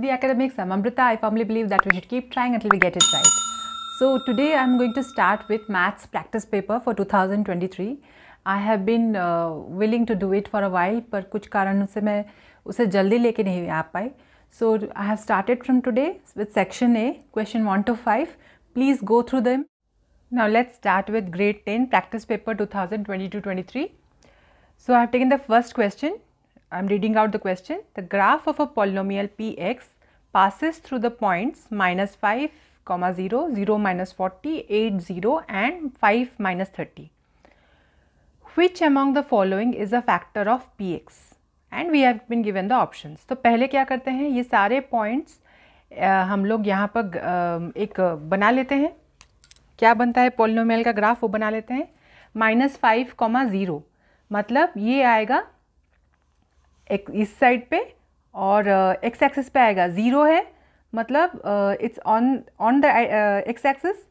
SB Academics. I'm Amrita. I firmly believe that we should keep trying until we get it right. So today I'm going to start with maths practice paper for 2023. I have been uh, willing to do it for a while पर कुछ कारणों से मैं उसे जल्दी लेके नहीं आ पाई So I have started from today with section A, question 1 to 5. Please go through them. Now let's start with grade 10 practice paper 2022-23. So I have taken the first question. I'm reading out the question. The graph of a polynomial px passes through the points minus 5 comma 0, 0 minus 40, 8 0 and 5 minus 30. Which among the following is a factor of px? And we have been given the options तो पहले क्या करते हैं ये सारे points हम लोग यहाँ पर uh, एक बना लेते हैं क्या बनता है पोलिनोमेल का ग्राफ वो बना लेते हैं माइनस फाइव कॉमा ज़ीरो मतलब ये आएगा एक इस साइड पे और एक्स एक्सिस पे आएगा ज़ीरो है मतलब it's on on the X axis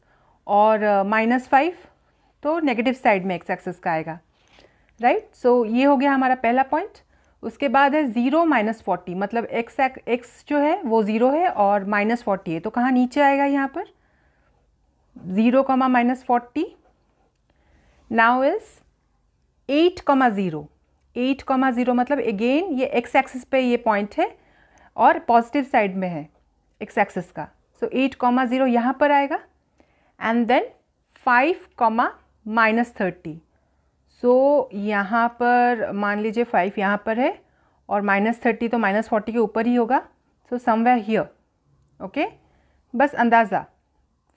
और माइनस फाइव तो नेगेटिव साइड में एक्स एक्सिस का आएगा राइट right? सो so, ये हो गया हमारा पहला पॉइंट उसके बाद है ज़ीरो माइनस फोर्टी मतलब एक्स एक्स जो है वो ज़ीरो है और माइनस फोर्टी है तो कहाँ नीचे आएगा यहाँ पर zero comma minus forty now is eight comma zero eight comma zero मतलब अगेन ये एक्स एक्सिस पे ये पॉइंट है और पॉजिटिव साइड में है एक्स एक्सिस का सो एट कॉमा ज़ीरो यहाँ पर आएगा and then five comma minus thirty so यहाँ पर मान लीजिए फाइव यहाँ पर है और माइनस थर्टी तो माइनस फोर्टी के ऊपर ही होगा सो समवेयर हियर ओके बस अंदाज़ा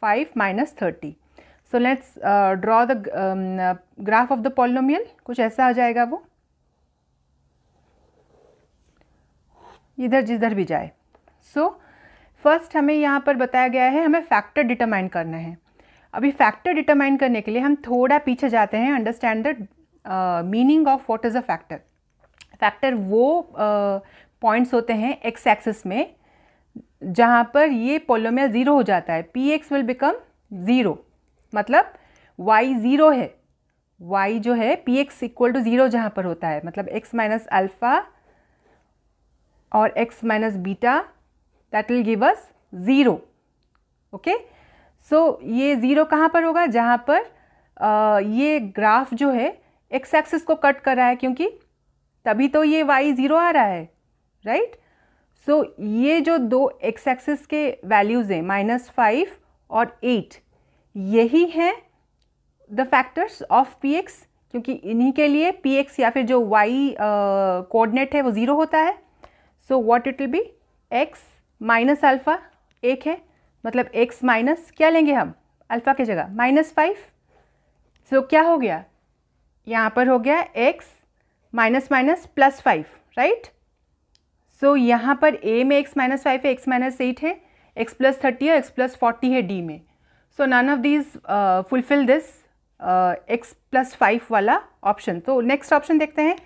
five minus thirty so let's draw the graph of the polynomial कुछ ऐसा आ जाएगा वो इधर जिधर भी जाए सो फर्स्ट हमें यहाँ पर बताया गया है हमें फैक्टर डिटरमाइन करना है अभी फैक्टर डिटरमाइन करने के लिए हम थोड़ा पीछे जाते हैं understand the meaning of what is a factor factor वो पॉइंट्स uh, होते हैं एक्स एक्सिस में जहाँ पर ये पोलोमिया ज़ीरो हो जाता है p x will become zero मतलब वाई ज़ीरो है वाई जो है p x equal to zero जहाँ पर होता है मतलब x minus alpha or x minus beta that will give us 0 okay so ये 0 कहाँ पर होगा जहाँ पर आ, ये ग्राफ जो है x एक्सिस को कट कर रहा है क्योंकि तभी तो ये y 0 आ रहा है राइट right? सो so, ये जो दो x एक्सिस के वैल्यूज़ हैं माइनस फाइव और एट यही हैं the factors of p x क्योंकि इन्हीं के लिए पी एक्स या फिर जो वाई कोऑर्डिनेट है वो ज़ीरो होता है so what it will be x minus alpha एक है मतलब एक्स माइनस क्या लेंगे हम अल्फ़ा की जगह माइनस फाइव सो क्या हो गया यहाँ पर हो गया x minus minus plus five right so यहाँ पर ए में एक्स माइनस फाइव है एक्स माइनस एट है एक्स प्लस थर्टी है एक्स प्लस फोर्टी है डी में so none of these fulfil this x plus five वाला ऑप्शन तो नेक्स्ट ऑप्शन देखते हैं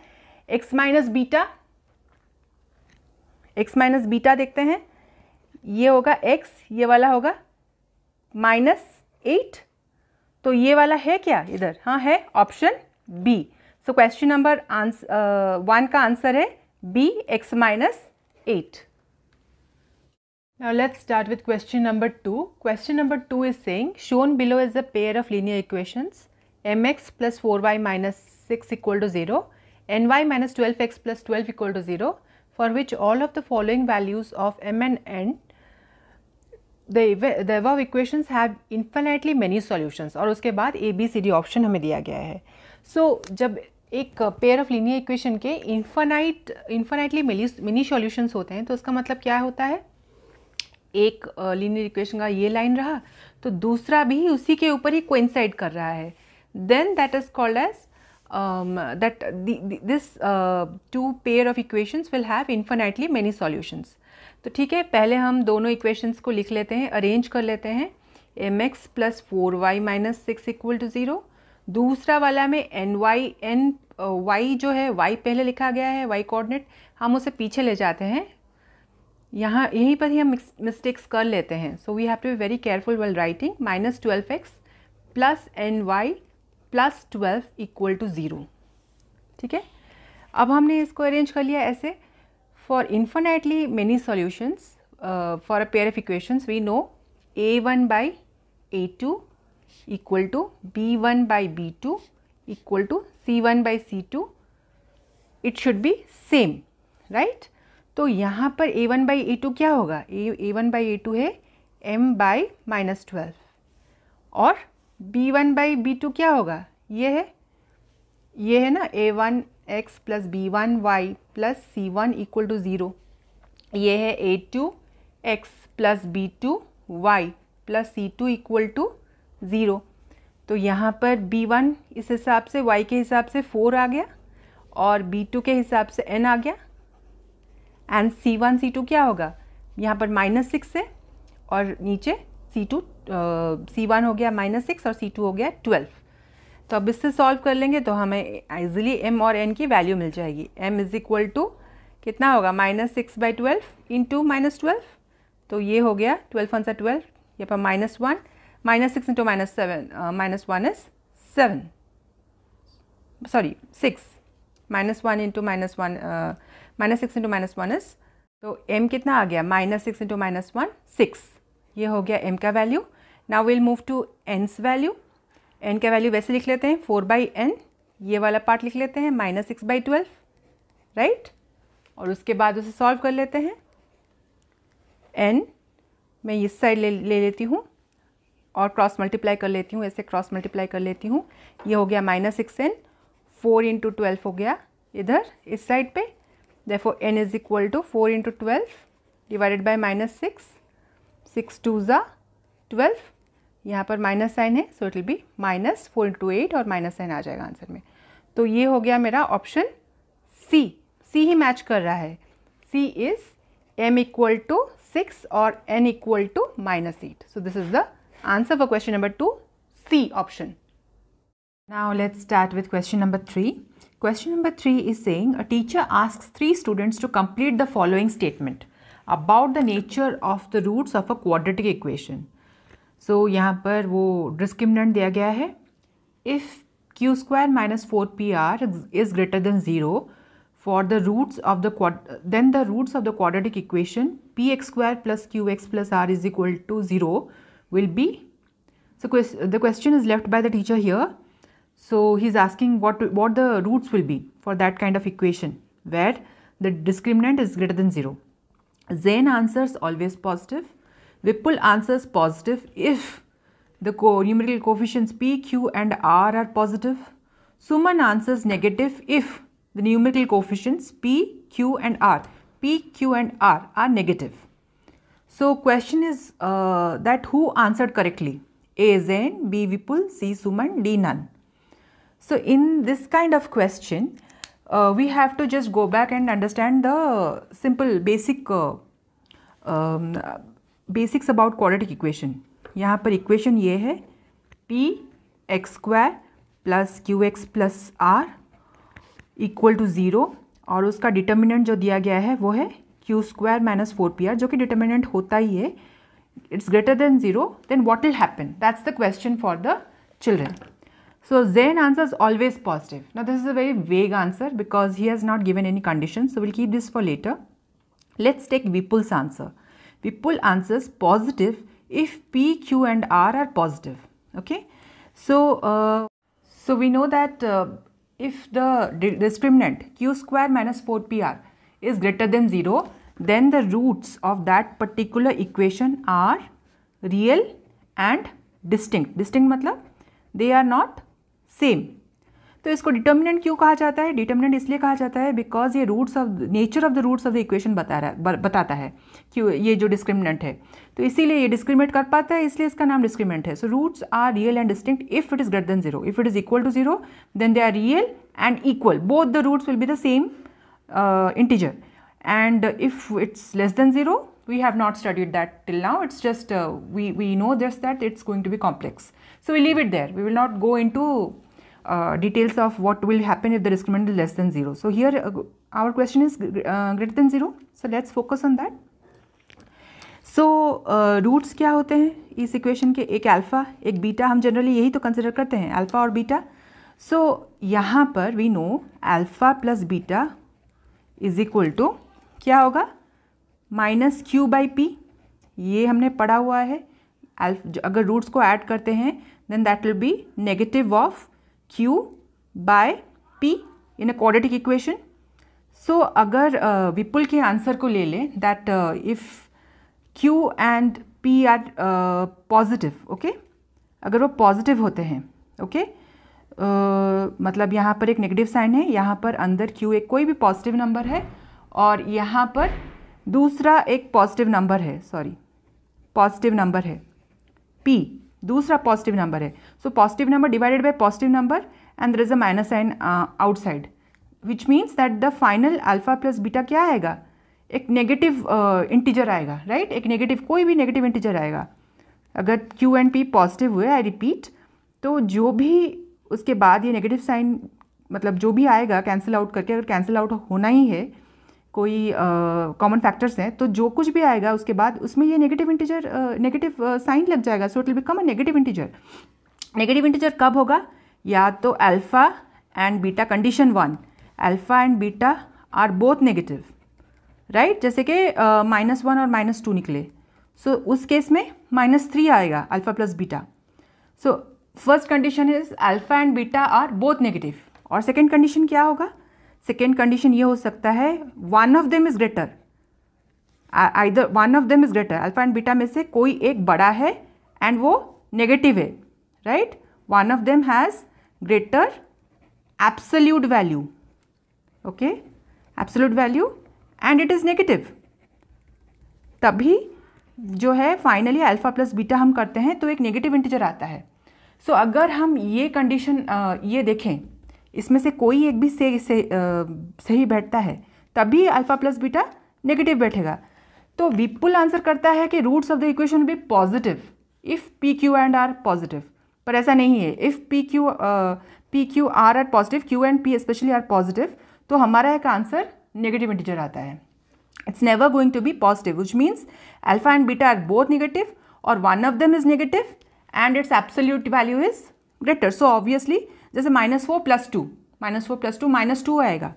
x minus beta x minus beta देखते हैं ये होगा एक्स ये वाला होगा माइनस एट तो ये वाला है क्या इधर हाँ है option B so question number one का आंसर है B x minus eight Now let's start with question number 2. Question number 2 is saying shown below is a pair of linear equations mx plus 4y minus 6 equal to 0, ny minus 12x plus 12 equal to 0 for which all of the following values of m and n the, the above equations have infinitely many solutions और उसके बाद A B C D option हमें दिया गया है so so, जब एक pair of linear equation के इन्फाइट इन्फानाइटली मिली मिनी सॉल्यूशंस होते हैं तो उसका मतलब क्या होता है एक लीनियर uh, इक्वेशन का ये लाइन रहा तो दूसरा भी उसी के ऊपर ही कोइंसाइड कर रहा है then that is called as um, that the, the, this uh, two pair of equations will have infinitely many solutions. तो ठीक है पहले हम दोनों equations को लिख लेते हैं अरेंज कर लेते हैं m x plus four y minus six equal to zero दूसरा वाला में एन वाई एन वाई जो है वाई पहले लिखा गया है वाई कोऑर्डिनेट हम उसे पीछे ले जाते हैं यहाँ यहीं पर ही हम मिस्टेक्स कर लेते हैं so we have to be very careful well writing minus twelve x plus N y plus twelve equal to zero ठीक है अब हमने इसको अरेंज कर लिया ऐसे for infinitely many solutions for a pair of equations we know a one by a two equal to b one by b two equal to c one by c two it should be same right तो यहाँ पर a one by a two क्या होगा a a one by a two है m by minus twelve और b one by b two क्या होगा ये है ये है ना a one x plus b one y plus c one equal to zero ये है a two x plus b two y plus c two equal to zero तो यहाँ पर बी वन इस हिसाब से वाई के हिसाब से फोर आ गया और बी टू के हिसाब से एन आ गया and c one c two क्या होगा यहाँ पर माइनस सिक्स है और नीचे सी टू सी वन हो गया माइनस सिक्स और सी टू हो गया ट्वेल्व तो अब इससे सॉल्व कर लेंगे तो हमें इजिली एम और एन की वैल्यू मिल जाएगी एम इज इक्वल टू कितना होगा minus six by twelve into minus twelve तो ये हो गया ट्वेल्व वन सा ट्वेल्व ये पर minus one minus six into minus seven minus one is seven sorry six minus one into minus one minus six into minus one is तो m कितना आ गया minus six into minus one six ये हो गया m का value now will move to n's value n का value वैसे लिख लेते हैं फोर बाई एन ये वाला पार्ट लिख लेते हैं minus six by twelve right और उसके बाद उसे सॉल्व कर लेते हैं एन मैं इस साइड ले ले लेती हूँ और क्रॉस मल्टीप्लाई कर लेती हूँ ऐसे क्रॉस मल्टीप्लाई कर लेती हूँ ये हो गया minus six n four into twelve हो गया इधर इस साइड पे देखो n is equal to four into twelve divided by minus six six two ज़ा ट्वेल्व यहाँ पर माइनस साइन है so it will be minus four into eight और माइनस साइन आ जाएगा आंसर में तो ये हो गया मेरा ऑप्शन सी सी ही मैच कर रहा है C is m equal to six और n equal to minus eight so this is the answer for question number two C option now let start with question number three question number three is saying a teacher ask three students to complete the following statement About the nature of the roots of a quadratic equation. So, यहाँ पर वो discriminant दिया गया है if q square minus four p r for the roots of the quad then the roots of the quadratic equation px square plus qx plus r is equal to 0 will be so the question is left by the teacher here so he's asking what what the roots will be for that kind of equation where the discriminant is greater than 0 Zain answers always positive. Vipul answers positive if the co numerical coefficients p, q and r are positive. Suman answers negative if the numerical coefficients p, q and r, p, q and r are negative. So question is uh, that who answered correctly? A Zain, B Vipul, C Suman, D none. So in this kind of question, uh, we have to just go back and understand the simple basic uh, um, basics about quadratic equation यहाँ पर equation ये है p x square plus q x plus r equal to zero और उसका determinant जो दिया गया है वो है q square minus four p r जो कि डिटर्मिनेंट होता ही है it's greater than zero then what will happen that's the question for the children So Zen answer is always positive. Now this is a very vague answer because he has not given any conditions. So we'll keep this for later. Let's take Vipul's answer. Vipul answers positive if P, Q and R are positive. Okay. So, uh, so we know that uh, if the discriminant Q square minus 4PR is greater than 0, then the roots of that particular equation are real and distinct. Distinct matlab they are not same तो इसको determinant क्यों कहा जाता है determinant इसलिए कहा जाता है बिकॉज ये roots of nature of the roots of the equation बता रहा बताता है कि ये जो डिस्क्रिमिनेंट है तो इसीलिए ये डिस्क्रिमिनेट कर पाता है इसलिए इसका नाम डिस्क्रिमिनेंट है so roots are real and distinct if it is greater than zero if it is equal to zero then they are real and equal both the roots will be the same integer and if it's less than zero we have not studied that till now it's just we we know just that it's going to be complex so we leave it there we will not go in into Uh, details of what will happen if the discriminant is less than 0. So here uh, our question is uh, greater than 0. So let's focus on that. So so, roots uh, क्या होते हैं इस equation के एक alpha एक beta हम generally यही तो कंसिडर करते हैं अल्फ़ा और बीटा सो so, यहाँ पर we know alpha plus beta is equal to क्या होगा माइनस क्यू बाई पी ये हमने पढ़ा हुआ है अगर रूट्स को ऐड करते हैं then that will be negative of Q by P in a quadratic equation. So अगर uh, विपुल के आंसर को ले लें that uh, if Q and P are uh, positive, okay? अगर वो positive होते हैं okay? uh, मतलब यहाँ पर एक नेगेटिव साइन है यहाँ पर अंदर Q एक कोई भी पॉजिटिव नंबर है और यहाँ पर दूसरा एक पॉजिटिव नंबर है सॉरी पॉजिटिव नंबर है P दूसरा पॉजिटिव नंबर है so positive number divided by positive number and there is a minus sign outside which means that the final alpha plus beta क्या आएगा एक नेगेटिव इंटीजर uh, आएगा right right? एक negative कोई भी negative integer आएगा अगर क्यू एंड पी पॉजिटिव हुए आई रिपीट तो जो भी उसके बाद ये नेगेटिव साइन मतलब जो भी आएगा कैंसिल आउट करके अगर कैंसिल आउट होना ही है कोई कॉमन फैक्टर्स हैं तो जो कुछ भी आएगा उसके बाद उसमें ये नेगेटिव इंटीजर नेगेटिव साइन लग जाएगा so it will become a negative integer negative integer कब होगा या तो alpha and beta condition one alpha and beta are both negative right जैसे कि माइनस वन और माइनस टू निकले सो so, उस केस में माइनस थ्री आएगा alpha plus beta so first condition is alpha and beta are both negative और second condition क्या होगा सेकेंड कंडीशन ये हो सकता है one of them is greater either one of them is greater alpha and beta में से कोई एक बड़ा है एंड वो नेगेटिव है right one of them has greater absolute value okay absolute value and it is negative तभी जो है फाइनली अल्फ़ा प्लस बीटा हम करते हैं तो एक नेगेटिव इंटीजर आता है सो so, अगर हम ये कंडीशन ये देखें इसमें से कोई एक भी से, से आ, सही बैठता है तभी अल्फा प्लस बीटा नेगेटिव बैठेगा तो विपुल आंसर करता है कि roots of the equation be positive if P Q and r positive पर ऐसा नहीं है if P q p q r r positive q and p specially r positive तो हमारा एक आंसर नेगेटिव इंटीजर आता है it's never going to be positive which means alpha and beta are both negative और one of them is negative and its absolute value is greater so obviously जैसे minus four plus two minus four plus two minus two आएगा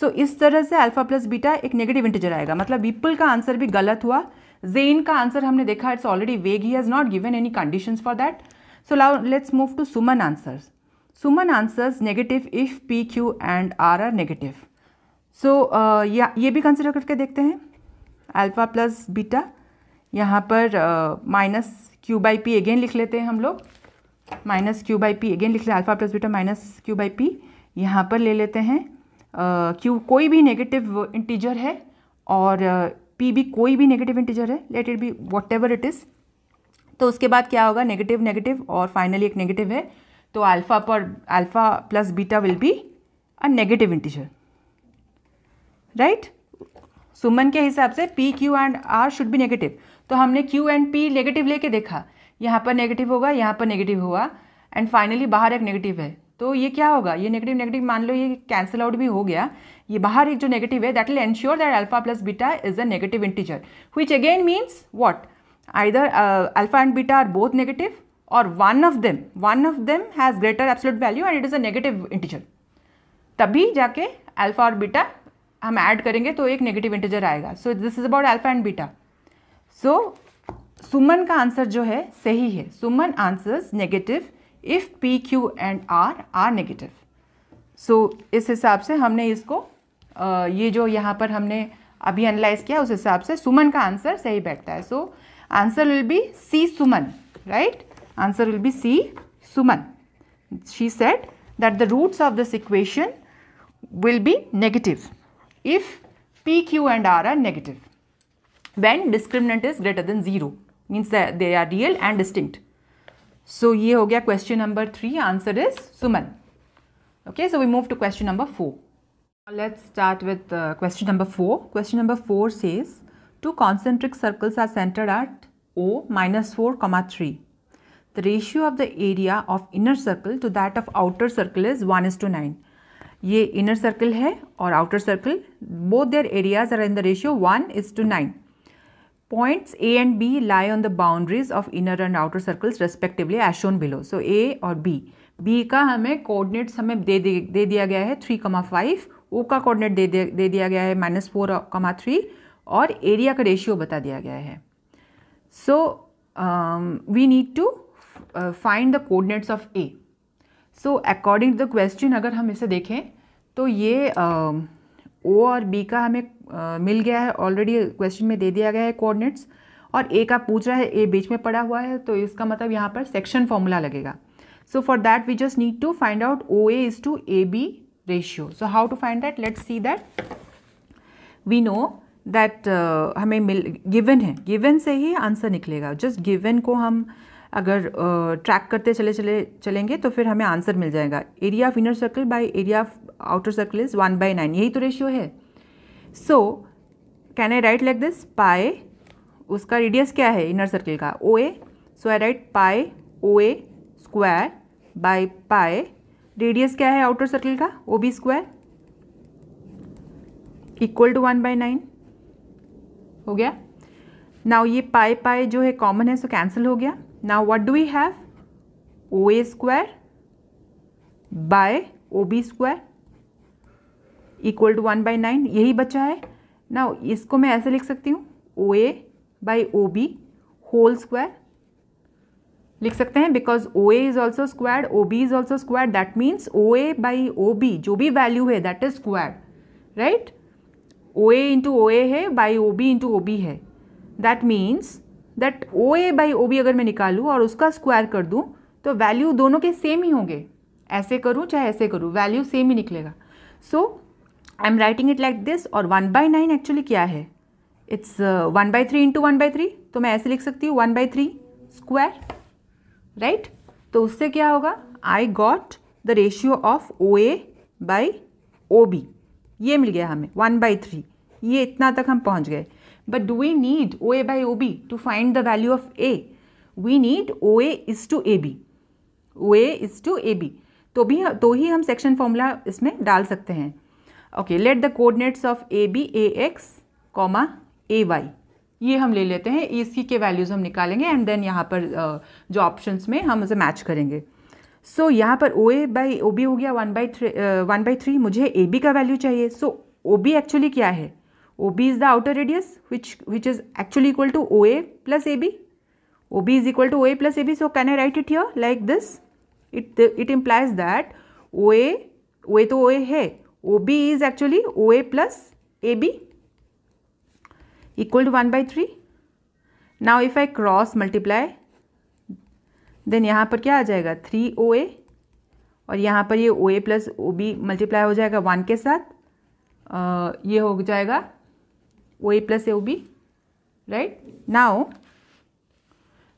so so, इस तरह से alpha plus beta एक negative integer आएगा मतलब विपुल का आंसर भी गलत हुआ जेन का आंसर हमने देखा it's already vague he has not given any condition for that so लाउ let's move to Suman answers Suman answers negative if P Q and are are negative so ये भी कंसिडर करके देखते हैं अल्फ़ा प्लस बीटा यहाँ पर minus q by p again लिख लेते हैं हम लोग minus q by p again लिख लें alpha plus beta minus q by p यहाँ पर ले लेते हैं क्यू uh, कोई भी नेगेटिव इंटीजर है और पी uh, भी कोई भी नेगेटिव इंटीजर है let it be whatever it is तो उसके बाद क्या होगा नेगेटिव नेगेटिव और फाइनली एक नेगेटिव है तो अल्फा पर alpha plus beta will be a negative integer right Suman के हिसाब से p Q and r should be negative तो हमने क्यू एंड पी नेगेटिव लेके देखा यहाँ पर नेगेटिव होगा यहाँ पर नेगेटिव हुआ एंड फाइनली बाहर एक नेगेटिव है तो ये क्या होगा ये नेगेटिव नेगेटिव मान लो ये कैंसिल आउट भी हो गया ये बाहर एक जो नेगेटिव है that will ensure that alpha plus beta is a negative integer which again means what either alpha and beta are both negative और one of them one of them has greater absolute value and it is a negative integer तभी जाके alpha और beta हम add करेंगे तो एक negative integer आएगा so this is about alpha and beta so Suman का आंसर जो है सही है Suman answers negative if P Q and are are negative so इस हिसाब से हमने इसको आ, ये जो यहाँ पर हमने अभी एनालाइज किया उस हिसाब से सुमन का आंसर सही बैठता है so answer will be C Suman right answer will be C Suman she set that the roots of this equation will be negative if P Q and are are negative when discriminant is greater than 0 means that they are real and distinct. So ये हो गया question number three. Answer is Suman. Okay, so we move to question number four. Let's start with uh, question number four. Question number four says two concentric circles are centered at O minus 4 comma 3. The ratio of the area of inner circle to that of outer circle is 1 is to 9. ये inner circle है और outer circle both their areas are in the ratio 1 is to 9. Points A and B lie on the boundaries of inner and outer circles respectively as shown below. So A और B. B का हमें coordinates हमें दे दे दिया गया है three comma five ओ का coordinate दे दे दिया गया है माइनस फोर कमा थ्री और एरिया का रेशियो बता दिया गया है so we need to find the coordinates of A so according to the question अगर हम इसे देखें तो ये ओ um, uh, और बी का हमें मिल गया है ऑलरेडी क्वेश्चन में दे दिया गया है कोऑर्डिनेट्स और ए का पूछ रहा है ए बीच में पड़ा हुआ है तो इसका मतलब यहाँ पर सेक्शन फॉर्मूला लगेगा so for that we just need to find out O A is to A B ratio so how to find that let's see that we know that हमें मिल गिवन है गिवन से ही answer निकलेगा just given को हम अगर track uh, करते चले चले चलेंगे तो फिर हमें आंसर मिल जाएगा area of inner circle by area of outer circle is one by nine यही तो रेशियो है so can I write like this pi उसका रेडियस क्या है इनर सर्कल का ओ ए सो I write pi O A square by pi radius क्या है outer circle का O B square equal to one by nine हो गया नाउ ये पाए पाए जो है कॉमन है सो so कैंसिल हो गया now what do we have O A square by O B square equal to one by nine यही बच्चा है ना इसको मैं ऐसे लिख सकती हूँ O A by O B whole square लिख सकते हैं because O A is also square O B is also square that means O A by O B जो भी वैल्यू है that is square right O A into O A है by O B into O B है that means that O A by O B अगर मैं निकालूँ और उसका स्क्वायर कर दूँ तो वैल्यू दोनों के सेम ही होंगे ऐसे करूँ चाहे ऐसे करूँ वैल्यू सेम ही निकलेगा so I am writing it like this और वन बाई नाइन एक्चुअली क्या है it's one by three into one by three तो मैं ऐसे लिख सकती हूँ one by three square right तो उससे क्या होगा I got the ratio of O A by O B ये मिल गया हमें वन बाई थ्री ये इतना तक हम पहुँच गए but do we need O A by O B to find the value of A we need O A is to A B O A is to A B तो भी तो ही हम सेक्शन फॉर्मूला इसमें डाल सकते हैं okay let the coordinates of A B A X comma A Y ये हम ले लेते हैं इसी के वैल्यूज़ हम निकालेंगे एंड देन यहाँ पर जो ऑप्शंस में हम उसे मैच करेंगे सो so, यहाँ पर ओ ए बाई ओ बी हो गया one by three one by three मुझे ए बी का वैल्यू चाहिए सो ओ बी एक्चुअली क्या है O B is the outer radius which which is actually equal to O A plus A B O B is equal to O A plus A B so can I write it here like this it it implies that O A O A तो O A है O B is actually O A plus A B equal to one by three now if I cross multiply then यहाँ पर क्या आ जाएगा three O ए और यहाँ पर ये O A plus O B multiply हो जाएगा वन के साथ आ, ये हो जाएगा O A plus O B right now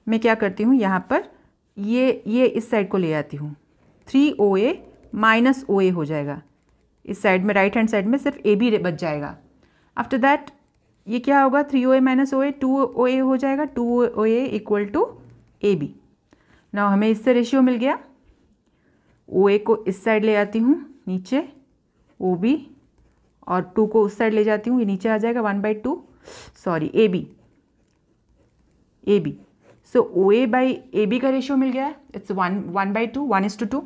मैं क्या करती हूँ यहाँ पर ये ये इस साइड को ले आती हूँ three O A minus O A हो जाएगा इस साइड में राइट हैंड साइड में सिर्फ ए बी बच जाएगा आफ्टर दैट ये क्या होगा three O A minus O A two O A हो जाएगा two O A equal to A B ना हमें इससे रेशियो मिल गया ओ ए को इस साइड ले आती हूँ नीचे ओ बी और टू को उस साइड ले जाती हूँ ये नीचे आ जाएगा one by two sorry A B A B so O A by A B का रेशियो मिल गया it's one one by two one is to two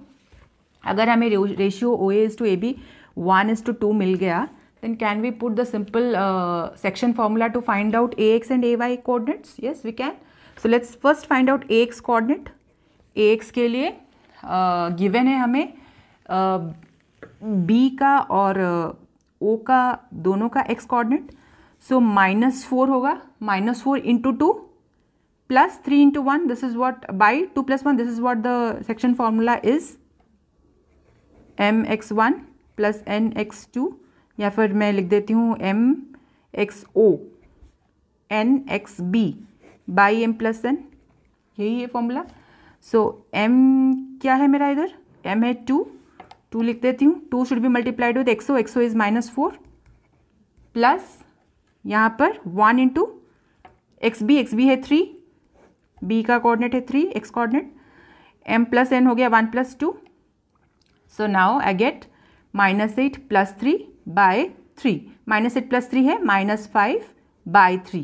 अगर हमें ratio O A is to A B one is to two मिल गया then can we put the simple section formula to find out A X and A Y coordinates yes we can so let's first find out A X coordinate A X के लिए given uh, है हमें B uh, का और ओ uh, का दोनों का X coordinate so minus four होगा minus four into two plus three into one this is what by two plus one this is what the section formula is M X one plus N X two या फिर मैं लिख देती हूँ M X O N X B by M plus N यही है formula so M क्या है मेरा इधर एम है टू टू लिख देती हूँ two should be multiplied with X O X O is minus four plus यहाँ पर one into X B X B है थ्री बी का कोऑर्डिनेट है three X coordinate M plus N हो गया one plus two so now I get minus eight plus three by three minus eight plus three है minus five by three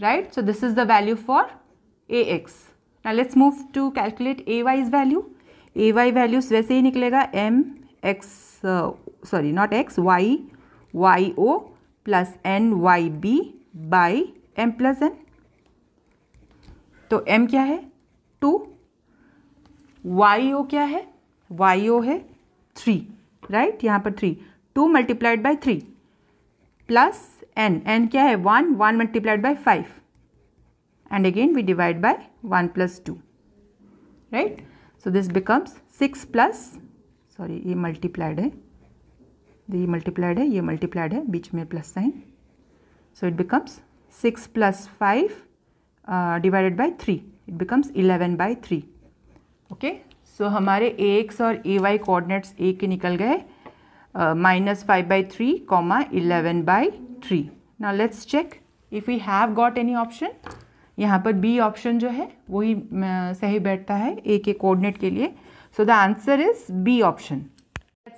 right so this is the value for A X ना let's move to calculate A Y's value A Y values वैसे ही निकलेगा M X sorry not X Y Y O plus N Y B by M plus N तो M क्या है to Y O क्या है Y O है three right यहाँ पर three two multiplied by three plus N N क्या है one one multiplied by five and again we divide by one plus two right so this becomes six plus sorry ये multiplied है ये multiplied है ये multiplied है बीच में plus sign so it becomes six plus five divided by three it becomes eleven by three okay so हमारे A x और ए वाई कोऑर्डिनेट्स ए के निकल गए minus five by three comma eleven by three ना let's check if you have got any option यहाँ पर B option जो है वही सही बैठता है ए के कोऑर्डिनेट के लिए so the answer is B option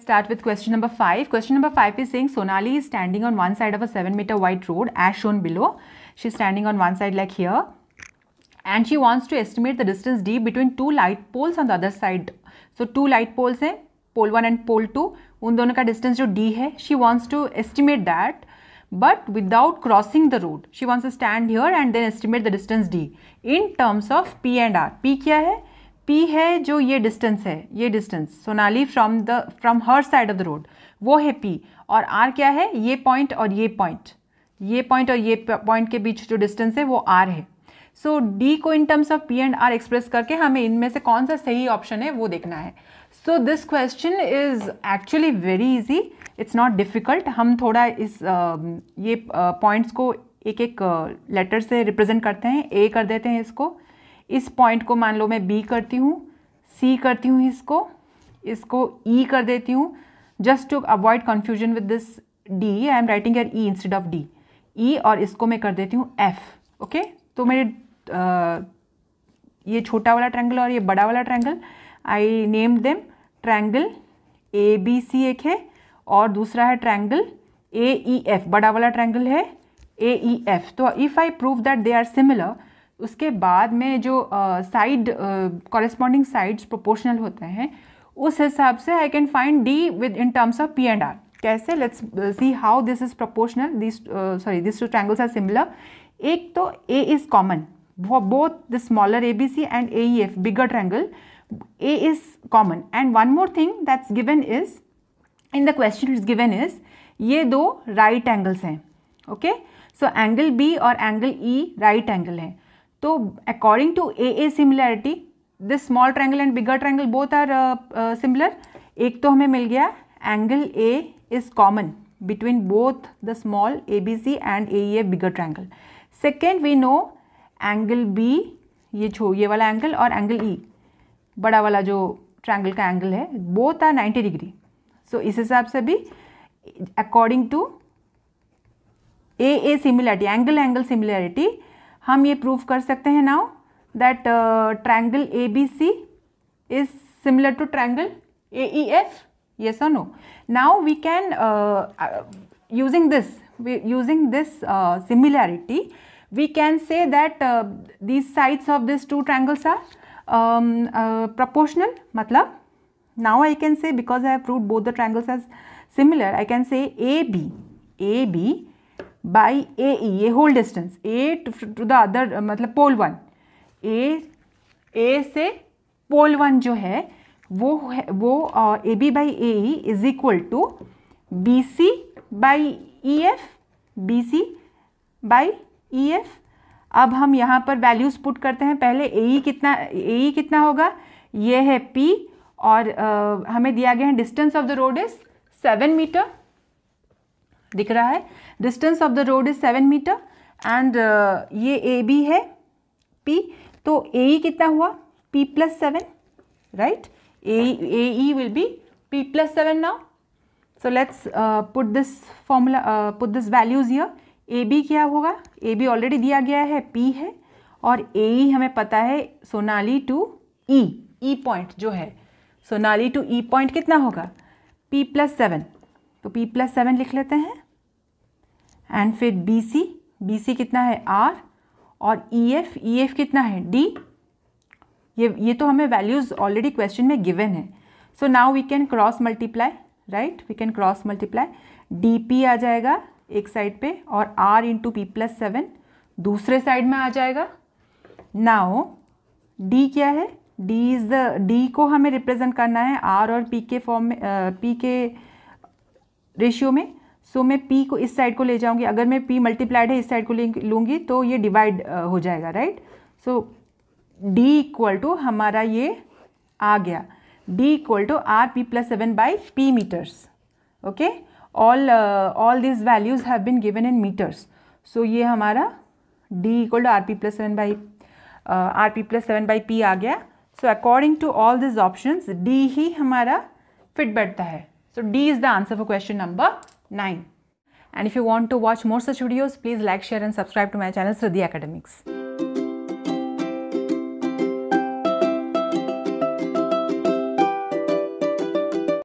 start with question number five question number five is sing Sonali is standing on one side of a seven metre wide road as shown below she standing on one side like here and she wants to estimate the distance D between two light poles on the other side so two light poles हैं pole one and pole two उन दोनों का distance जो D है she wants to estimate that but without crossing the road she wants stand here and then estimate the distance D in terms of P and R P क्या है P है जो ये डिस्टेंस है ये distance Sonali from the from her side of the road वो है P और आर क्या है ये पॉइंट और ये पॉइंट ये पॉइंट और ये पॉइंट के बीच जो डिस्टेंस है वो आर है सो डी को in terms of P and R express करके हमें इनमें से कौन सा सही ऑप्शन है वो देखना है so this question is actually very easy it's not difficult हम थोड़ा इस uh, ये पॉइंट्स uh, को एक एक लेटर uh, से रिप्रेजेंट करते हैं ए कर देते हैं इसको इस पॉइंट को मान लो मैं बी करती हूँ सी करती हूँ इसको इसको ई e कर देती हूँ just to avoid confusion with this D I am writing here E instead of D E और इसको मैं कर देती हूँ एफ ओके तो मेरे ये छोटा वाला ट्रैंगल और ये बड़ा वाला triangle I named them triangle A B C एक है और दूसरा है ट्रैंगल ए ई एफ बड़ा वाला ट्रैंगल है ए ई एफ तो if I prove that they are similar उसके बाद में जो साइड कॉरेस्पॉन्डिंग साइड्स प्रोपोर्शनल होते हैं उस हिसाब से I can find D with in terms of P and R कैसे let's see how this is proportional this sorry this two triangles are similar एक तो A is common for both the smaller ABC and AEF bigger triangle A is common and one more thing that's given is in the question is given is ye do right angles hain okay so angle B or angle E right angle hai तो according to AA similarity this small triangle and bigger triangle both are uh, uh, similar ek to hame mil gaya angle A is common between both the small ABC and AEF bigger triangle second we know angle B ये छो ये वाला angle और angle E e, बड़ा वाला जो triangle का angle है वो था नाइन्टी डिग्री सो इस हिसाब से भी according to A A similarity angle angle similarity हम ये प्रूव कर सकते हैं now that triangle A B C is similar to triangle A E F yes or no now we can using this using this similarity we can say that uh, these sides of this two triangles are um, uh, proportional matlab now I can say because I have proved both the triangles as similar I can say AB AB by AE a whole distance A to, to the other uh, matlab pole one A A se pole one jo hai वो है, वो A B by A E is equal to B C by E F B C by E e F अब हम यहाँ पर values put करते हैं पहले ए e कितना ए e कितना होगा ये है पी और आ, हमें दिया गया है distance of the road is seven metre दिख रहा है distance of the road is seven metre and ये ए बी है पी तो ए कितना हुआ P plus seven right A will be p plus seven now so let's put this formula put this values यर A B क्या होगा A B already दिया गया है पी है और ए ई e हमें पता है सोनाली टू ई ई पॉइंट जो है सोनाली टू ई पॉइंट कितना होगा पी प्लस सेवन तो पी प्लस सेवन लिख लेते हैं एंड फिर बी सी बी सी कितना है आर और ई एफ ई एफ कितना है डी ये ये तो हमें वैल्यूज़ ऑलरेडी क्वेश्चन में गिवन है so now we can cross multiply right we can cross multiply D P आ जाएगा एक साइड पे और R into P plus seven दूसरे साइड में आ जाएगा नाओ डी क्या है डी इज़ द डी को हमें रिप्रेजेंट करना है आर और पी के फॉर्म में पी के रेशियो में सो so, मैं पी को इस साइड को ले जाऊंगी अगर मैं पी मल्टीप्लाइड है इस साइड को लूँगी तो ये डिवाइड हो जाएगा right so D equal to हमारा ये आ गया D equal to R P plus seven by P metres okay all all this values have been given in metres so ये हमारा d equal to R P plus seven by R P plus seven by P आ गया सो according to all this option D ही हमारा fit बैठता है so D is the answer for question number nine and if you want to watch more such videos please like share and subscribe to my channel Sridhi academics